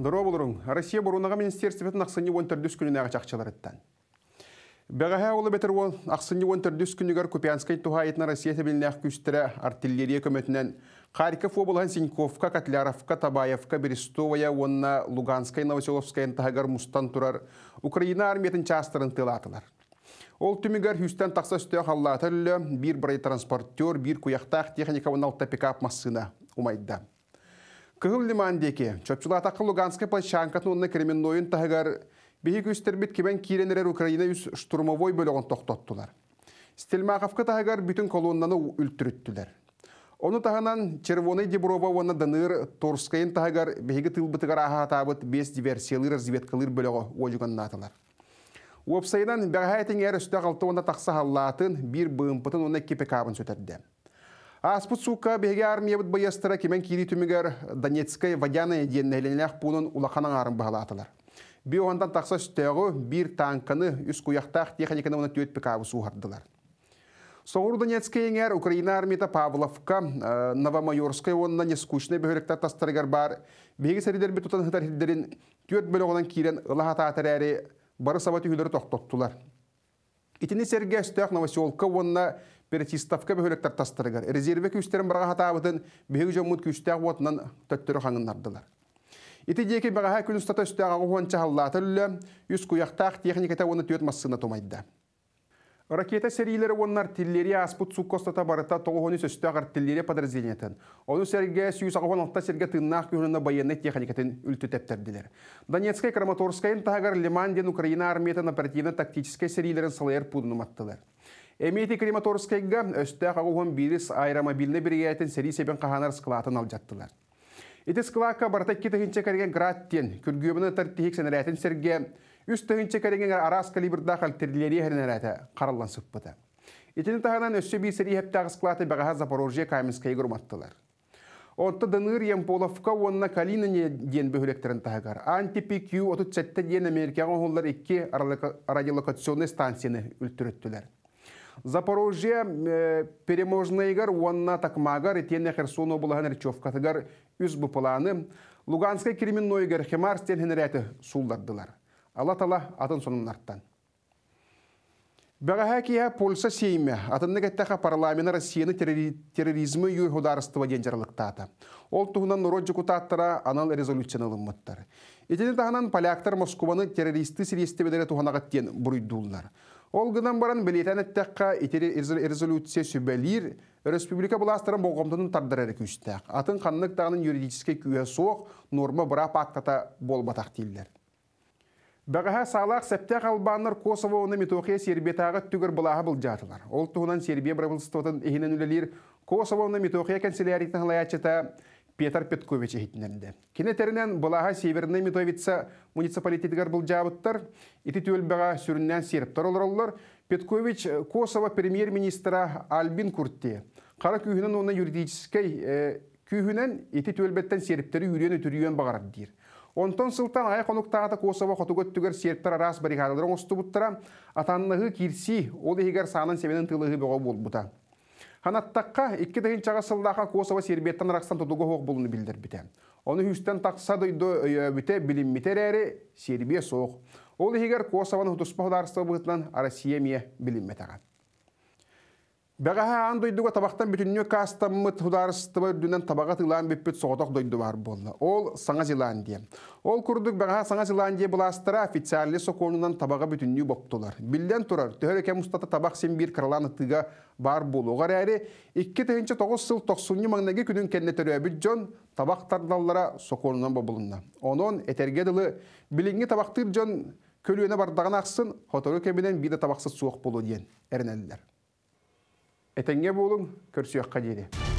Дұро болырың, Россия бұрунаға министерстіпетін ақсыны 14 күніне ағачақчылар әттен. Бәғәһә улы бетер ол, ақсыны 14 күнігер Купянскай туға етіна Россия тәбіліне ақ артиллерия көметінен Харьков облған Синьковка, Котляровка, Табаевка, Берестовая, онна Луганская, Новоселовская, Антагар, Мустан турар, Украина армиятын частырын тылатылар. Ол түмігер хүстен тақса үстіяқ аллатырлы, бір бұрай транспортер, бір куяқтақ техника, 16 пикап массына умайды. Күхіл лимандеке, чөпчіла атақы Луганская площадка тунны кременнойын тағығар, бейік үстербет кебен кейленерер Украина үз штурмовой бөлігін тоқтоттылар. Стельмаховка тағығар бүтін колоннаны үлтүріттілер. Оны тағынан Червоны Деброва оны дыныр Торскайын тағығар тыл тылбытығар аға табыт бес диверсиялы разведкалыр бөлігі ойығыннатылар. Уапсайынан бәғайтен әр үсті қалтығында тақса халлатын, бір бұымпытын оны кепе сөтерді. Аспут сука бегер мебут баястыра кемен кири түмігер Донецкай водяная деннеленелек пунын улаханан арын бағалатылар. Би оғандан тақса сүттегі бір танканы үс куяқтақ техниканы оны төт пікавы суғардылар. Соғыр Украина армията Павловка ә, Новомайорскай онына нескучны бөхірікті тастырғар бар. беге сәридер бі тұтан хытар төт бөлі кирен ұлахата атарәрі бары сабаты үйлері тоқтоттылар. Новоселка онына перечиставка бөһөлектер тастырыгар. Резерве күстерин барға хатабытын беһег жомуд күстәг вотнан төттөрө қаңындардылар. Иті деке бағаға күн ұстата үстәға ғуан чағаллаты үлі, үс техниката оны төт масығына томайды. Ракета серийлері онлар тиллери аспут суккостата барыта тоғуғыны сөсті ағар тиллери подразделенетін. Оны сәрге сүйіс ағуан алтта сәрге тыннақ күнінің байынны техникатын үлті тәптірділер. Донецкай Краматорскайын Лиман Лиманден Украина армиятын оперативна тактическая серийлерін салайыр пудыныматтылар. Эмейте крематорскайга өстәк ағуын бирис аэромобильне бірігетін сәрі себен қағанар сқылатын алжаттылар. Ити склака бартакки тыгынча кареген граттен, күргөбіні тартихик сәнәрәтін сәрге, үст тыгынча кареген арас калибрда халтерлері хәрнәрәті қараллан сұппыты. Итіні тағынан өсі бей сәрі хәптағы склаты бағаға Запорожье Каменскай ғұрматтылар. Онты дыныр Емполовка онына Калина ден бөхілектерін тағығар. Анти-ПК 37 ден Америкаға ғолдар 2 радиолокационный станцияны үлтіріттілер. Запорожье на так магар, и тенне Херсон облыгын речевкатыгар үз Луганской Луганская кременнойгар хемар стенхенерәті сулдардылар. Алла тала атын арттан. Бәғәһә кия Польса сейме атынны кәттәхә парламент Россияны терроризмы юй хударыства ата. Ол туһунан нурод депутаттара анал резолюцияны лыммыттар. Итене тағынан поляктар Москваны террористы сирестебедере туһанагат тен Ол гынан баран білетен әттәққа итері резолюция сөбәлір, республика бұластырын боғымдының тардырары күстәк. Атын қаннықтағының юридическе күйе соқ, норма бұра пактата батақ дейілдер. Бағаға салақ сәпті қалбаныр Косово оны метоқия сербетағы түгір бұлағы бұл жатылар. Ол тұғынан Сербия бұрабылыстығын ехінен үлелер Косово оны метоқия Петр Петкович ехитнерде. Кенетерінен бұлаға Северный Медовица муниципалитет бұл жабыттар, иті төлбіға сүріннен серіптар Петкович Косово премьер-министра Альбин Куртте. Қара күйінен оны юридический күйінен иті төлбеттен серіптері үйрені түрген бағарады дейір. Онтон сылтан аяқ Косова Косово қотугөттігер серттар арас бригадалар оңысты бұттыра, атаннығы кирси ол егер санын себенін тылығы бұға болбұта. Ханаттаққа 2 чага сылдақа Косова Сербияттан Рақстан тудуға оқ болуны білдір біте. Оны хүстен тақса дойды э, біте білім Сербия соқ. Ол егер Косованы ұтыспақ дарыстығы бұғытынан Арасия мие білім Бәғаһаан дойдуға табақтан бүтінне кастаммыт хударыстыбы дүнен табағат илан беппет соғытақ дойду бар болла. Ол саңа Зеландия. Ол күрдік бәғаһа саңа Зеландия бұластыра официалли соқонынан табаға бүтінне боптылар. Билден турар, төхөр әкем табак табақ сен бир қырылан ұтыға бар болуға әрі, 2-9 сыл 90 маңнаге күнін кәннетері әбіт жон табак тардаллара соқонынан бабылынна. Онон әтерге дылы билинги табақтыр жон көлуіне бардағын ақсын, хотору кәмінен бір табақсыз суық болу дейін әрінәлілер. Этенге болың, көрсіяққа дейді.